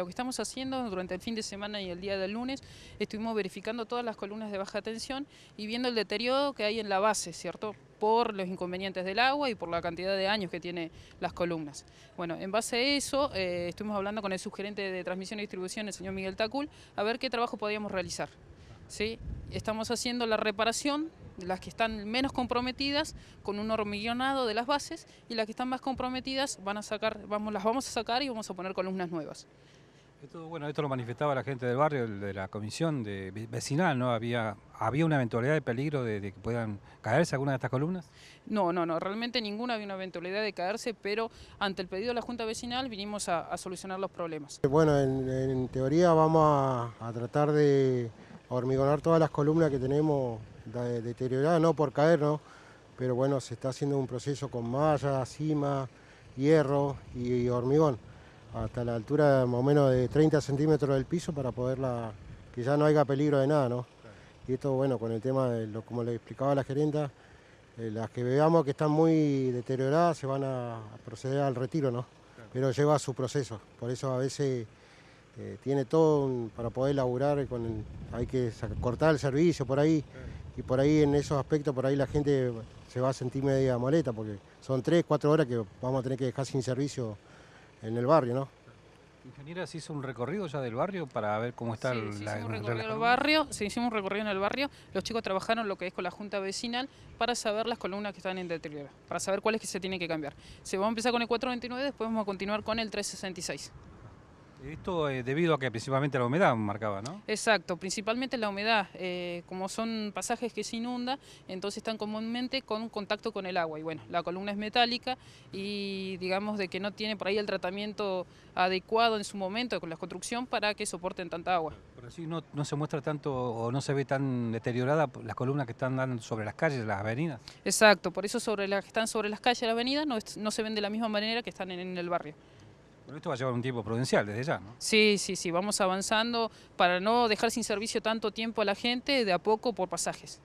Lo que estamos haciendo durante el fin de semana y el día del lunes, estuvimos verificando todas las columnas de baja tensión y viendo el deterioro que hay en la base, ¿cierto? Por los inconvenientes del agua y por la cantidad de años que tienen las columnas. Bueno, en base a eso, eh, estuvimos hablando con el subgerente de transmisión y distribución, el señor Miguel Tacul, a ver qué trabajo podíamos realizar. ¿sí? Estamos haciendo la reparación de las que están menos comprometidas con un hormigonado de las bases y las que están más comprometidas van a sacar, vamos, las vamos a sacar y vamos a poner columnas nuevas. Esto, bueno, esto lo manifestaba la gente del barrio, de la comisión de vecinal, ¿no? Había, una eventualidad de peligro de, que puedan caerse algunas de estas columnas? No, no, no, realmente ninguna había una eventualidad de caerse, pero ante el pedido de la Junta Vecinal vinimos a, solucionar los problemas. Eh, bueno, en, teoría vamos a, tratar de hormigonar todas las columnas que tenemos deterioradas, no por caer, Pero bueno, se está haciendo un proceso con malla, cima, hierro y hormigón hasta la altura más o menos de 30 centímetros del piso para poderla, que ya no haya peligro de nada, ¿no? Y esto, bueno, con el tema, de lo, como le explicaba a la gerenta, eh, las que veamos que están muy deterioradas se van a, proceder al retiro, ¿no? Pero lleva su proceso, por eso a veces eh, tiene todo para poder laburar, con hay que cortar el servicio por ahí, y por ahí en esos aspectos, por ahí la gente se va a sentir media moleta, porque son 3, 4 horas que vamos a tener que dejar sin servicio en el barrio, ¿no? Ingeniera, ¿se hizo un recorrido ya del barrio para ver cómo está el, la, barrio, Se hicimos un recorrido en el barrio, los chicos trabajaron lo que es con la junta vecinal para saber las columnas que están en deterioro, para saber cuáles que se tienen que cambiar. Se va a empezar con el 429, después vamos a continuar con el 366. Esto es eh, debido a que principalmente la humedad marcaba, ¿no? Exacto, principalmente la humedad. Eh, como son pasajes que se inundan, entonces están comúnmente con contacto con el agua. Y bueno, la columna es metálica y digamos de que no tiene por ahí el tratamiento adecuado en su momento con la construcción para que soporten tanta agua. Pero así no, se muestra tanto o no se ve tan deteriorada las columnas que están sobre las calles, las avenidas. Exacto, por eso sobre las que están sobre las calles, las avenidas, no, se ven de la misma manera que están en el barrio. Pero esto va a llevar un tiempo prudencial desde ya, ¿no? Sí, sí, sí, vamos avanzando para no dejar sin servicio tanto tiempo a la gente, de a poco por pasajes.